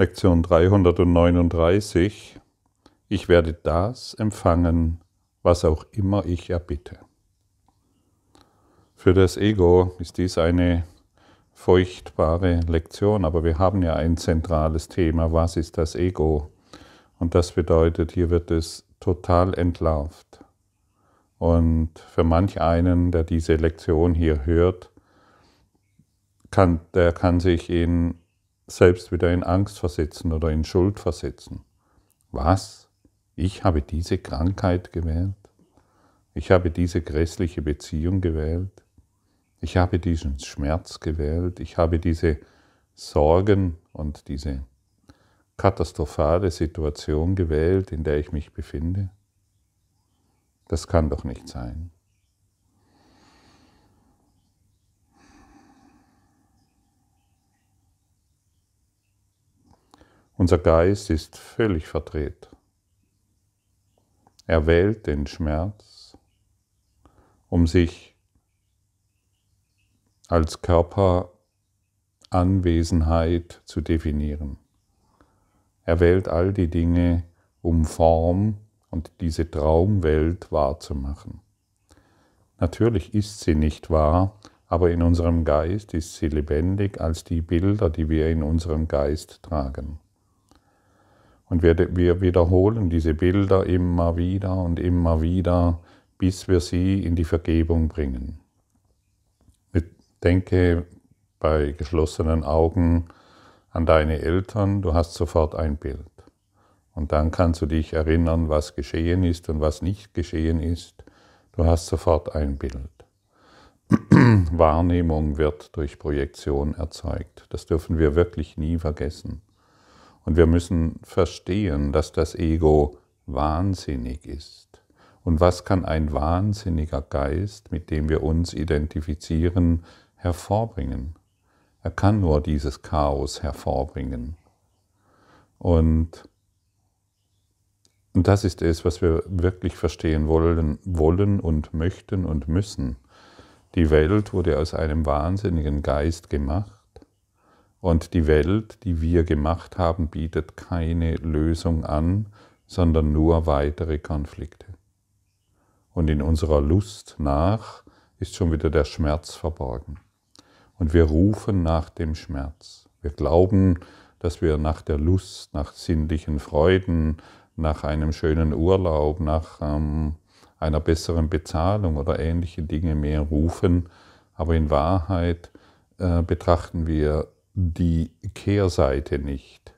Lektion 339. Ich werde das empfangen, was auch immer ich erbitte. Für das Ego ist dies eine furchtbare Lektion, aber wir haben ja ein zentrales Thema, was ist das Ego? Und das bedeutet, hier wird es total entlarvt. Und für manch einen, der diese Lektion hier hört, kann, der kann sich in selbst wieder in Angst versetzen oder in Schuld versetzen. Was? Ich habe diese Krankheit gewählt? Ich habe diese grässliche Beziehung gewählt? Ich habe diesen Schmerz gewählt? Ich habe diese Sorgen und diese katastrophale Situation gewählt, in der ich mich befinde? Das kann doch nicht sein. Unser Geist ist völlig verdreht. Er wählt den Schmerz, um sich als Körperanwesenheit zu definieren. Er wählt all die Dinge, um Form und diese Traumwelt wahrzumachen. Natürlich ist sie nicht wahr, aber in unserem Geist ist sie lebendig als die Bilder, die wir in unserem Geist tragen. Und wir, wir wiederholen diese Bilder immer wieder und immer wieder, bis wir sie in die Vergebung bringen. Ich denke bei geschlossenen Augen an deine Eltern, du hast sofort ein Bild. Und dann kannst du dich erinnern, was geschehen ist und was nicht geschehen ist. Du hast sofort ein Bild. Wahrnehmung wird durch Projektion erzeugt. Das dürfen wir wirklich nie vergessen. Und wir müssen verstehen, dass das Ego wahnsinnig ist. Und was kann ein wahnsinniger Geist, mit dem wir uns identifizieren, hervorbringen? Er kann nur dieses Chaos hervorbringen. Und, und das ist es, was wir wirklich verstehen wollen, wollen und möchten und müssen. Die Welt wurde aus einem wahnsinnigen Geist gemacht und die Welt, die wir gemacht haben, bietet keine Lösung an, sondern nur weitere Konflikte. Und in unserer Lust nach ist schon wieder der Schmerz verborgen. Und wir rufen nach dem Schmerz. Wir glauben, dass wir nach der Lust, nach sinnlichen Freuden, nach einem schönen Urlaub, nach ähm, einer besseren Bezahlung oder ähnliche Dinge mehr rufen. Aber in Wahrheit äh, betrachten wir die Kehrseite nicht.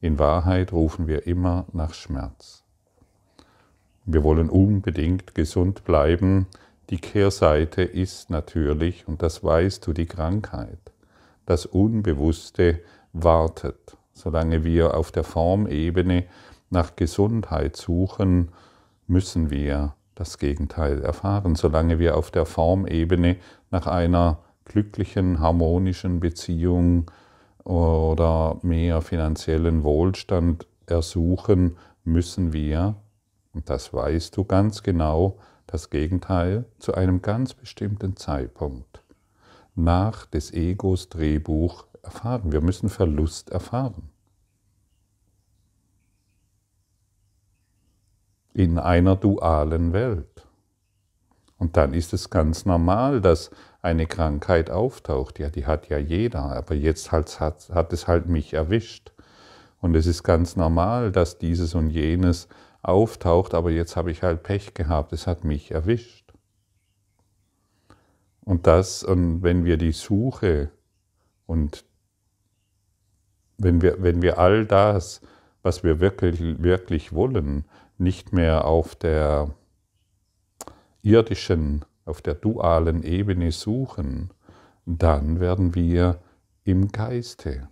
In Wahrheit rufen wir immer nach Schmerz. Wir wollen unbedingt gesund bleiben. Die Kehrseite ist natürlich, und das weißt du, die Krankheit. Das Unbewusste wartet. Solange wir auf der Formebene nach Gesundheit suchen, müssen wir das Gegenteil erfahren. Solange wir auf der Formebene nach einer glücklichen, harmonischen Beziehung suchen, oder mehr finanziellen Wohlstand ersuchen, müssen wir, und das weißt du ganz genau, das Gegenteil zu einem ganz bestimmten Zeitpunkt. Nach des Egos Drehbuch erfahren. Wir müssen Verlust erfahren. In einer dualen Welt. Und dann ist es ganz normal, dass eine Krankheit auftaucht. Ja, die hat ja jeder, aber jetzt hat, hat, hat es halt mich erwischt. Und es ist ganz normal, dass dieses und jenes auftaucht, aber jetzt habe ich halt Pech gehabt, es hat mich erwischt. Und das, und wenn wir die Suche und wenn wir, wenn wir all das, was wir wirklich, wirklich wollen, nicht mehr auf der irdischen, auf der dualen Ebene suchen, dann werden wir im Geiste,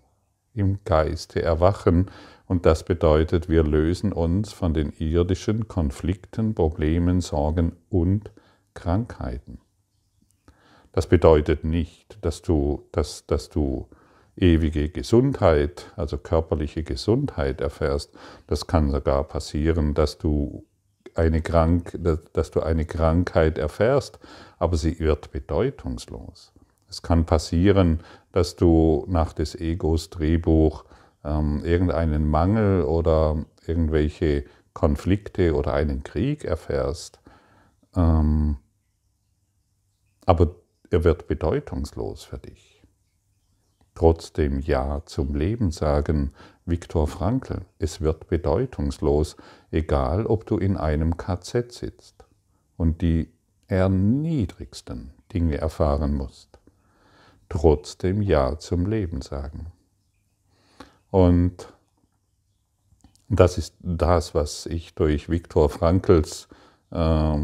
im Geiste erwachen. Und das bedeutet, wir lösen uns von den irdischen Konflikten, Problemen, Sorgen und Krankheiten. Das bedeutet nicht, dass du, dass, dass du ewige Gesundheit, also körperliche Gesundheit erfährst. Das kann sogar passieren, dass du eine Krank dass du eine Krankheit erfährst, aber sie wird bedeutungslos. Es kann passieren, dass du nach des Egos Drehbuch ähm, irgendeinen Mangel oder irgendwelche Konflikte oder einen Krieg erfährst, ähm, aber er wird bedeutungslos für dich. Trotzdem Ja zum Leben sagen, Viktor Frankl, es wird bedeutungslos, egal ob du in einem KZ sitzt und die erniedrigsten Dinge erfahren musst. Trotzdem Ja zum Leben sagen. Und das ist das, was ich durch Viktor Frankls äh,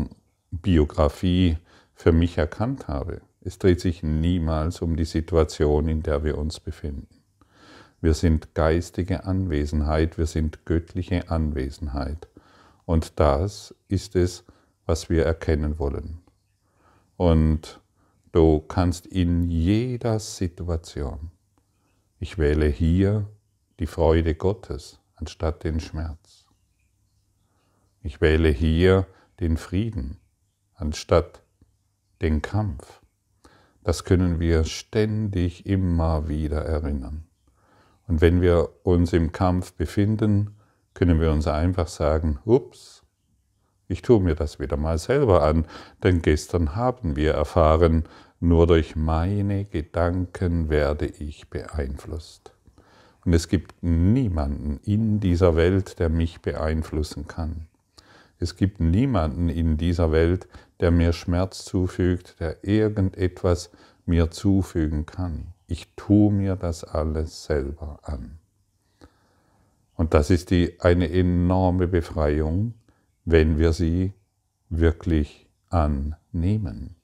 Biografie für mich erkannt habe. Es dreht sich niemals um die Situation, in der wir uns befinden. Wir sind geistige Anwesenheit, wir sind göttliche Anwesenheit. Und das ist es, was wir erkennen wollen. Und du kannst in jeder Situation, ich wähle hier die Freude Gottes anstatt den Schmerz. Ich wähle hier den Frieden anstatt den Kampf. Das können wir ständig immer wieder erinnern. Und wenn wir uns im Kampf befinden, können wir uns einfach sagen, ups, ich tue mir das wieder mal selber an, denn gestern haben wir erfahren, nur durch meine Gedanken werde ich beeinflusst. Und es gibt niemanden in dieser Welt, der mich beeinflussen kann. Es gibt niemanden in dieser Welt, der mir Schmerz zufügt, der irgendetwas mir zufügen kann. Ich tue mir das alles selber an. Und das ist die, eine enorme Befreiung, wenn wir sie wirklich annehmen.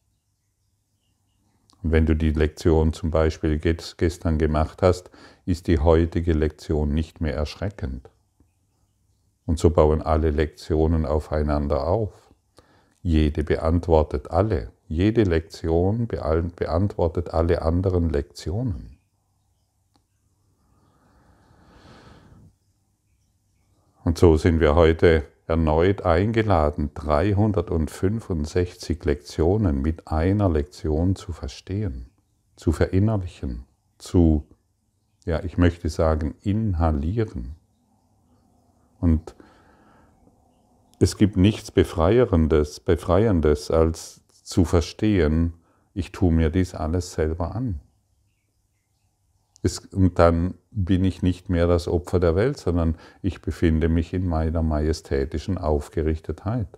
Und wenn du die Lektion zum Beispiel gestern gemacht hast, ist die heutige Lektion nicht mehr erschreckend. Und so bauen alle Lektionen aufeinander auf. Jede beantwortet alle. Jede Lektion beantwortet alle anderen Lektionen. Und so sind wir heute erneut eingeladen, 365 Lektionen mit einer Lektion zu verstehen, zu verinnerlichen, zu, ja, ich möchte sagen, inhalieren. Und es gibt nichts Befreierendes, Befreiendes, als zu verstehen, ich tue mir dies alles selber an. Es, und dann bin ich nicht mehr das Opfer der Welt, sondern ich befinde mich in meiner majestätischen Aufgerichtetheit.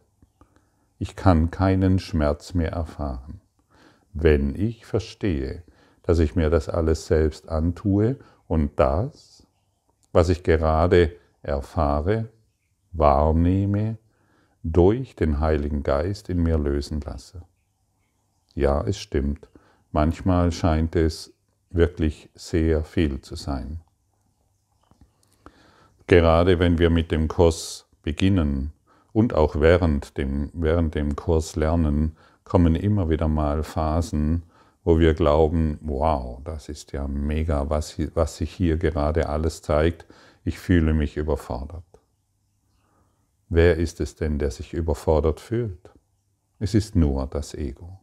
Ich kann keinen Schmerz mehr erfahren, wenn ich verstehe, dass ich mir das alles selbst antue und das, was ich gerade erfahre, wahrnehme, durch den Heiligen Geist in mir lösen lasse. Ja, es stimmt. Manchmal scheint es wirklich sehr viel zu sein. Gerade wenn wir mit dem Kurs beginnen und auch während dem, während dem Kurs lernen, kommen immer wieder mal Phasen, wo wir glauben, wow, das ist ja mega, was, was sich hier gerade alles zeigt. Ich fühle mich überfordert. Wer ist es denn, der sich überfordert fühlt? Es ist nur das Ego.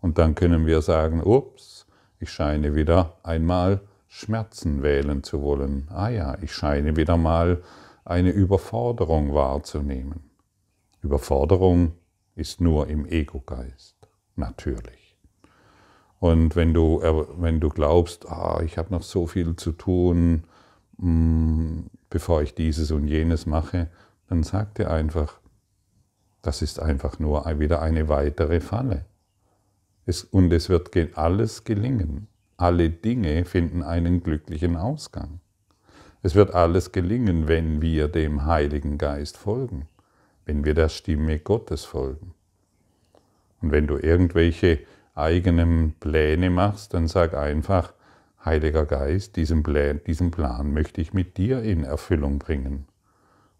Und dann können wir sagen, ups, ich scheine wieder einmal Schmerzen wählen zu wollen. Ah ja, ich scheine wieder mal eine Überforderung wahrzunehmen. Überforderung ist nur im Ego-Geist, natürlich. Und wenn du, äh, wenn du glaubst, ah, ich habe noch so viel zu tun, hm, bevor ich dieses und jenes mache, dann sag dir einfach, das ist einfach nur wieder eine weitere Falle. Es, und es wird alles gelingen. Alle Dinge finden einen glücklichen Ausgang. Es wird alles gelingen, wenn wir dem Heiligen Geist folgen, wenn wir der Stimme Gottes folgen. Und wenn du irgendwelche eigenen Pläne machst, dann sag einfach, Heiliger Geist, diesen Plan, diesen Plan möchte ich mit dir in Erfüllung bringen.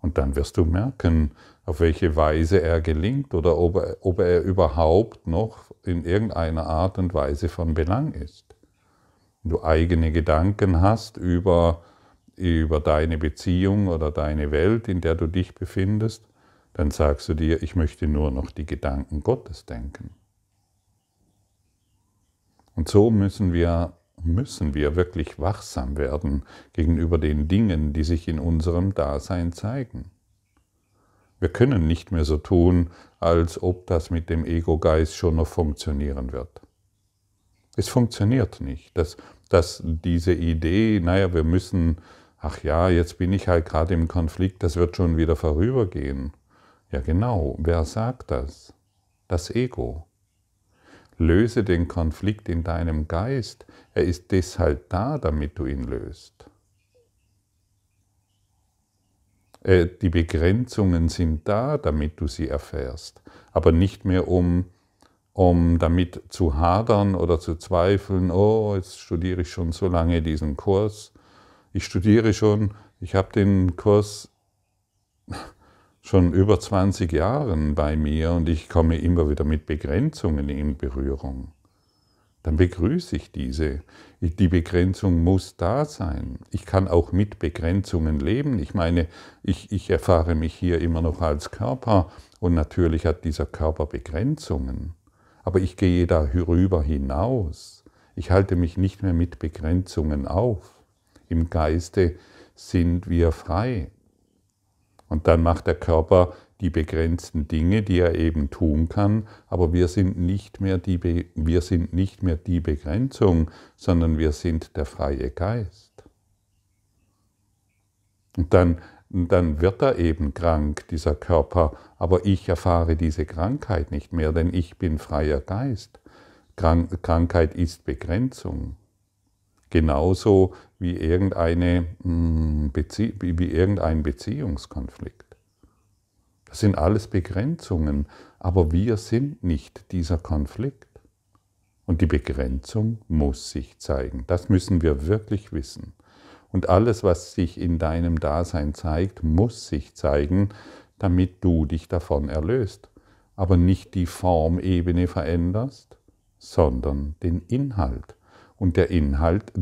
Und dann wirst du merken, auf welche Weise er gelingt oder ob er, ob er überhaupt noch in irgendeiner Art und Weise von Belang ist. Wenn du eigene Gedanken hast über, über deine Beziehung oder deine Welt, in der du dich befindest, dann sagst du dir, ich möchte nur noch die Gedanken Gottes denken. Und so müssen wir müssen wir wirklich wachsam werden gegenüber den Dingen, die sich in unserem Dasein zeigen. Wir können nicht mehr so tun, als ob das mit dem Ego-Geist schon noch funktionieren wird. Es funktioniert nicht, dass, dass diese Idee, naja, wir müssen, ach ja, jetzt bin ich halt gerade im Konflikt, das wird schon wieder vorübergehen. Ja genau, wer sagt das? Das Ego. Löse den Konflikt in deinem Geist. Er ist deshalb da, damit du ihn löst. Äh, die Begrenzungen sind da, damit du sie erfährst, aber nicht mehr um, um damit zu hadern oder zu zweifeln, oh, jetzt studiere ich schon so lange diesen Kurs, ich studiere schon, ich habe den Kurs schon über 20 Jahren bei mir und ich komme immer wieder mit Begrenzungen in Berührung, dann begrüße ich diese. Die Begrenzung muss da sein. Ich kann auch mit Begrenzungen leben. Ich meine, ich, ich erfahre mich hier immer noch als Körper und natürlich hat dieser Körper Begrenzungen. Aber ich gehe darüber hinaus. Ich halte mich nicht mehr mit Begrenzungen auf. Im Geiste sind wir frei. Und dann macht der Körper die begrenzten Dinge, die er eben tun kann, aber wir sind nicht mehr die, Be wir sind nicht mehr die Begrenzung, sondern wir sind der freie Geist. Und dann, dann wird er eben krank, dieser Körper, aber ich erfahre diese Krankheit nicht mehr, denn ich bin freier Geist. Krank Krankheit ist Begrenzung. Genauso wie, irgendeine, mm, Bezie wie irgendein Beziehungskonflikt. Das sind alles Begrenzungen, aber wir sind nicht dieser Konflikt. Und die Begrenzung muss sich zeigen. Das müssen wir wirklich wissen. Und alles, was sich in deinem Dasein zeigt, muss sich zeigen, damit du dich davon erlöst. Aber nicht die Formebene veränderst, sondern den Inhalt. Und der Inhalt,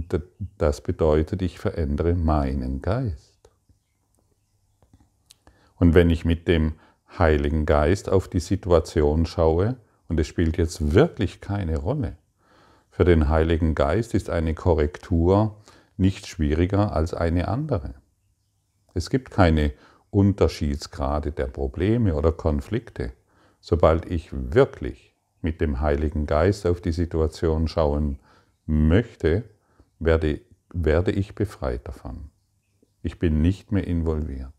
das bedeutet, ich verändere meinen Geist. Und wenn ich mit dem Heiligen Geist auf die Situation schaue, und es spielt jetzt wirklich keine Rolle, für den Heiligen Geist ist eine Korrektur nicht schwieriger als eine andere. Es gibt keine Unterschiedsgrade der Probleme oder Konflikte. Sobald ich wirklich mit dem Heiligen Geist auf die Situation schauen möchte, werde, werde ich befreit davon. Ich bin nicht mehr involviert.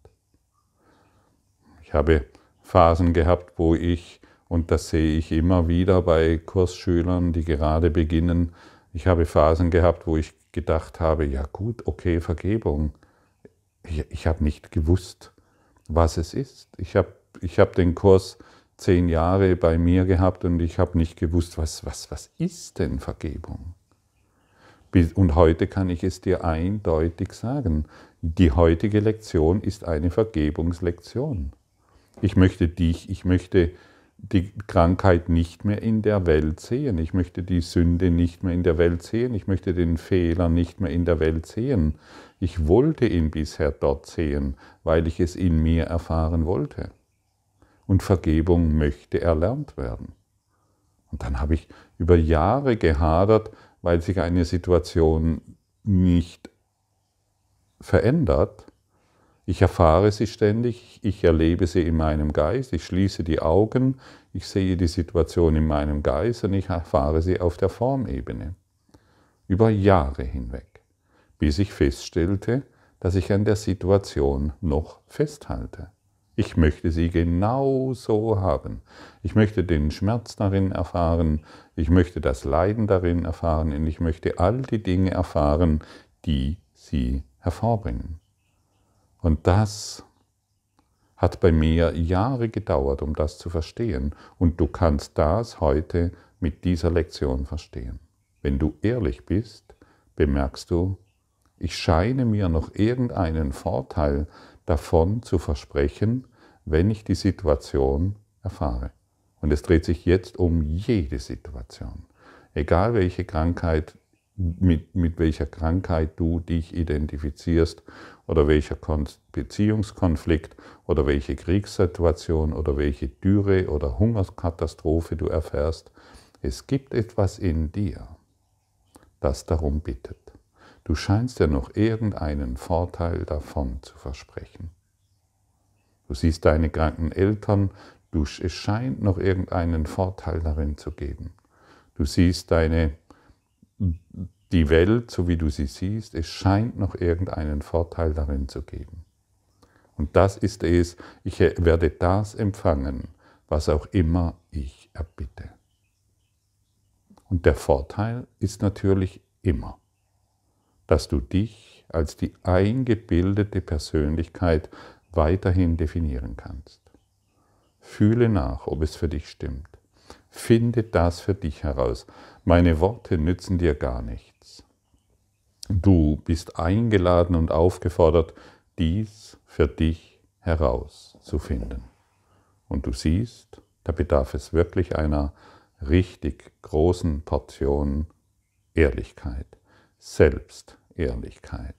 Ich habe Phasen gehabt, wo ich, und das sehe ich immer wieder bei Kursschülern, die gerade beginnen, ich habe Phasen gehabt, wo ich gedacht habe, ja gut, okay, Vergebung. Ich, ich habe nicht gewusst, was es ist. Ich habe ich hab den Kurs zehn Jahre bei mir gehabt und ich habe nicht gewusst, was, was, was ist denn Vergebung? Und heute kann ich es dir eindeutig sagen. Die heutige Lektion ist eine Vergebungslektion. Ich möchte dich, ich möchte die Krankheit nicht mehr in der Welt sehen. Ich möchte die Sünde nicht mehr in der Welt sehen. Ich möchte den Fehler nicht mehr in der Welt sehen. Ich wollte ihn bisher dort sehen, weil ich es in mir erfahren wollte. Und Vergebung möchte erlernt werden. Und dann habe ich über Jahre gehadert, weil sich eine Situation nicht verändert. Ich erfahre sie ständig, ich erlebe sie in meinem Geist, ich schließe die Augen, ich sehe die Situation in meinem Geist und ich erfahre sie auf der Formebene. Über Jahre hinweg, bis ich feststellte, dass ich an der Situation noch festhalte. Ich möchte sie genau so haben. Ich möchte den Schmerz darin erfahren, ich möchte das Leiden darin erfahren und ich möchte all die Dinge erfahren, die sie hervorbringen. Und das hat bei mir Jahre gedauert, um das zu verstehen. Und du kannst das heute mit dieser Lektion verstehen. Wenn du ehrlich bist, bemerkst du, ich scheine mir noch irgendeinen Vorteil davon zu versprechen, wenn ich die Situation erfahre. Und es dreht sich jetzt um jede Situation. Egal welche Krankheit, mit, mit welcher Krankheit du dich identifizierst oder welcher Kon Beziehungskonflikt oder welche Kriegssituation oder welche Dürre oder Hungerskatastrophe du erfährst, es gibt etwas in dir, das darum bittet. Du scheinst ja noch irgendeinen Vorteil davon zu versprechen. Du siehst deine kranken Eltern, du, es scheint noch irgendeinen Vorteil darin zu geben. Du siehst deine, die Welt, so wie du sie siehst, es scheint noch irgendeinen Vorteil darin zu geben. Und das ist es, ich äh, werde das empfangen, was auch immer ich erbitte. Und der Vorteil ist natürlich immer dass du dich als die eingebildete Persönlichkeit weiterhin definieren kannst. Fühle nach, ob es für dich stimmt. Finde das für dich heraus. Meine Worte nützen dir gar nichts. Du bist eingeladen und aufgefordert, dies für dich herauszufinden. Und du siehst, da bedarf es wirklich einer richtig großen Portion Ehrlichkeit. Selbstehrlichkeit.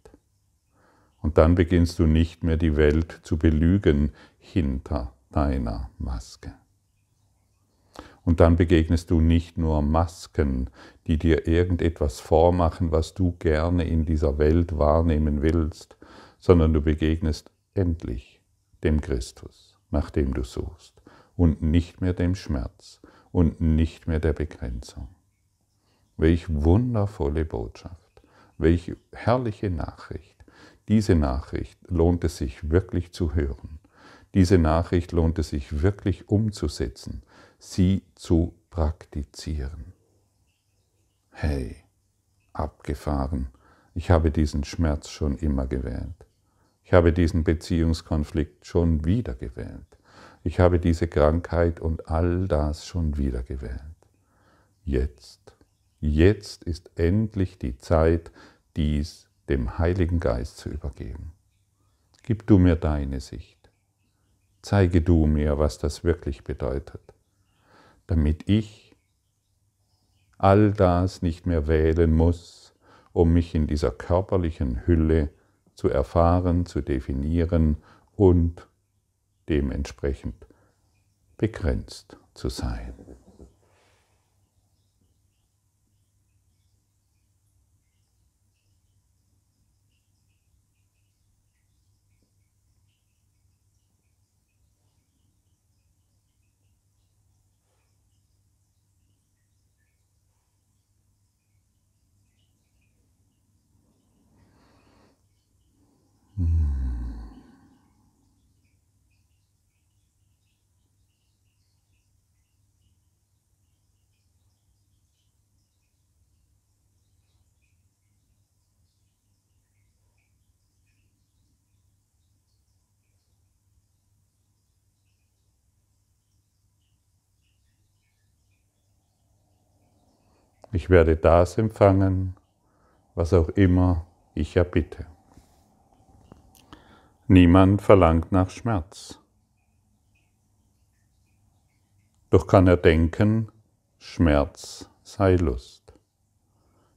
Und dann beginnst du nicht mehr die Welt zu belügen hinter deiner Maske. Und dann begegnest du nicht nur Masken, die dir irgendetwas vormachen, was du gerne in dieser Welt wahrnehmen willst, sondern du begegnest endlich dem Christus, nach dem du suchst, und nicht mehr dem Schmerz und nicht mehr der Begrenzung. Welch wundervolle Botschaft welche herrliche Nachricht. Diese Nachricht lohnt es sich wirklich zu hören. Diese Nachricht lohnt es sich wirklich umzusetzen, sie zu praktizieren. Hey, abgefahren, ich habe diesen Schmerz schon immer gewählt. Ich habe diesen Beziehungskonflikt schon wieder gewählt. Ich habe diese Krankheit und all das schon wieder gewählt. Jetzt Jetzt ist endlich die Zeit, dies dem Heiligen Geist zu übergeben. Gib du mir deine Sicht. Zeige du mir, was das wirklich bedeutet, damit ich all das nicht mehr wählen muss, um mich in dieser körperlichen Hülle zu erfahren, zu definieren und dementsprechend begrenzt zu sein. Ich werde das empfangen, was auch immer ich erbitte. Niemand verlangt nach Schmerz. Doch kann er denken, Schmerz sei Lust.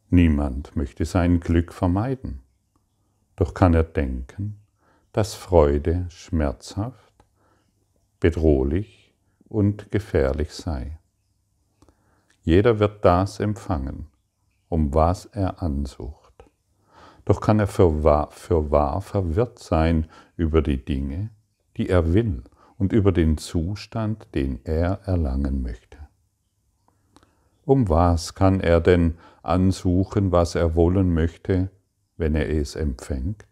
Niemand möchte sein Glück vermeiden. Doch kann er denken, dass Freude schmerzhaft, bedrohlich und gefährlich sei. Jeder wird das empfangen, um was er ansucht. Doch kann er für wahr, für wahr verwirrt sein über die Dinge, die er will und über den Zustand, den er erlangen möchte. Um was kann er denn ansuchen, was er wollen möchte, wenn er es empfängt?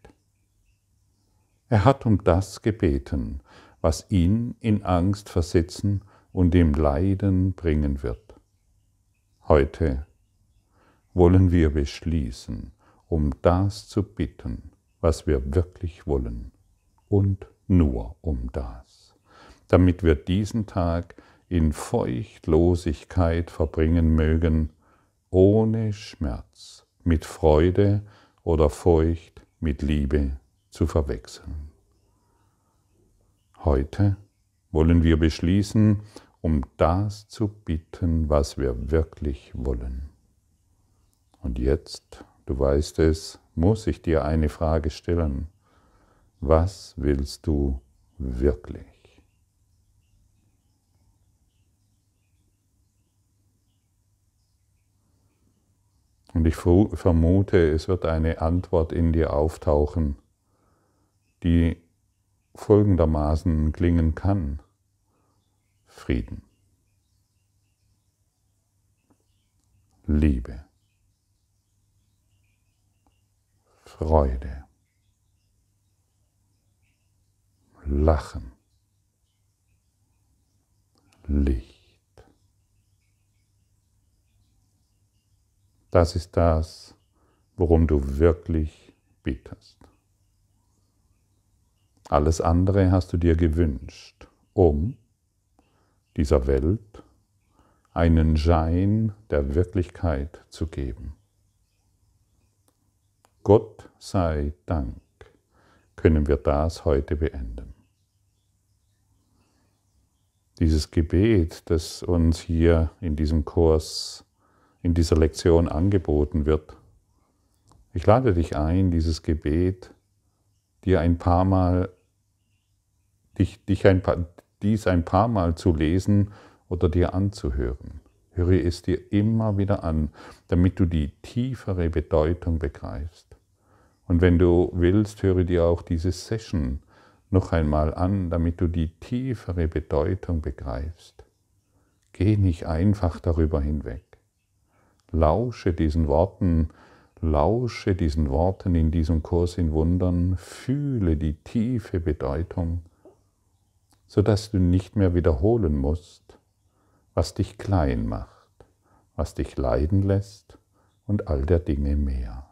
Er hat um das gebeten, was ihn in Angst versetzen und ihm Leiden bringen wird. Heute wollen wir beschließen, um das zu bitten, was wir wirklich wollen und nur um das, damit wir diesen Tag in Feuchtlosigkeit verbringen mögen, ohne Schmerz, mit Freude oder Feucht, mit Liebe zu verwechseln. Heute wollen wir beschließen, um das zu bieten, was wir wirklich wollen. Und jetzt, du weißt es, muss ich dir eine Frage stellen. Was willst du wirklich? Und ich vermute, es wird eine Antwort in dir auftauchen, die folgendermaßen klingen kann. Frieden, Liebe, Freude, Lachen, Licht. Das ist das, worum du wirklich bittest. Alles andere hast du dir gewünscht, um dieser Welt einen Schein der Wirklichkeit zu geben. Gott sei Dank können wir das heute beenden. Dieses Gebet, das uns hier in diesem Kurs, in dieser Lektion angeboten wird, ich lade dich ein, dieses Gebet dir ein paar Mal, dich, dich ein paar, dies ein paar Mal zu lesen oder dir anzuhören. Höre es dir immer wieder an, damit du die tiefere Bedeutung begreifst. Und wenn du willst, höre dir auch diese Session noch einmal an, damit du die tiefere Bedeutung begreifst. Geh nicht einfach darüber hinweg. Lausche diesen Worten, lausche diesen Worten in diesem Kurs in Wundern, fühle die tiefe Bedeutung sodass du nicht mehr wiederholen musst, was dich klein macht, was dich leiden lässt und all der Dinge mehr.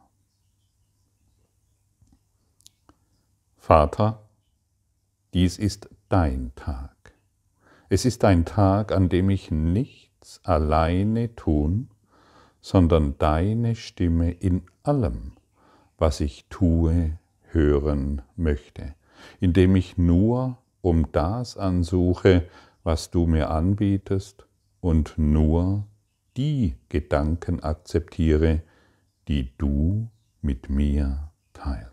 Vater, dies ist dein Tag. Es ist ein Tag, an dem ich nichts alleine tun, sondern deine Stimme in allem, was ich tue, hören möchte, indem ich nur um das ansuche, was du mir anbietest, und nur die Gedanken akzeptiere, die du mit mir teilst.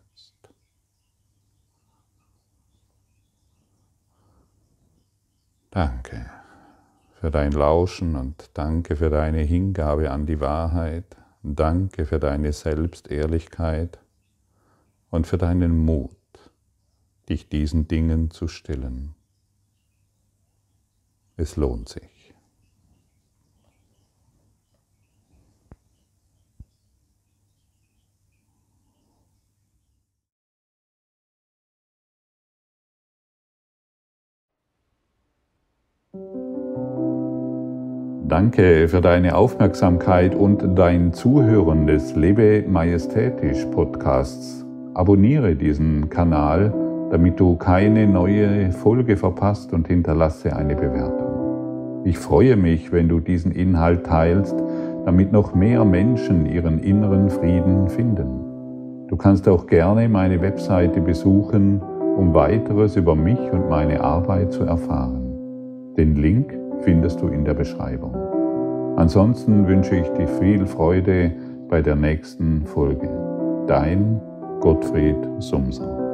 Danke für dein Lauschen und danke für deine Hingabe an die Wahrheit, danke für deine Selbstehrlichkeit und für deinen Mut dich diesen Dingen zu stellen. Es lohnt sich. Danke für deine Aufmerksamkeit und dein Zuhören des Lebe Majestätisch Podcasts. Abonniere diesen Kanal damit du keine neue Folge verpasst und hinterlasse eine Bewertung. Ich freue mich, wenn du diesen Inhalt teilst, damit noch mehr Menschen ihren inneren Frieden finden. Du kannst auch gerne meine Webseite besuchen, um weiteres über mich und meine Arbeit zu erfahren. Den Link findest du in der Beschreibung. Ansonsten wünsche ich dir viel Freude bei der nächsten Folge. Dein Gottfried Sumser.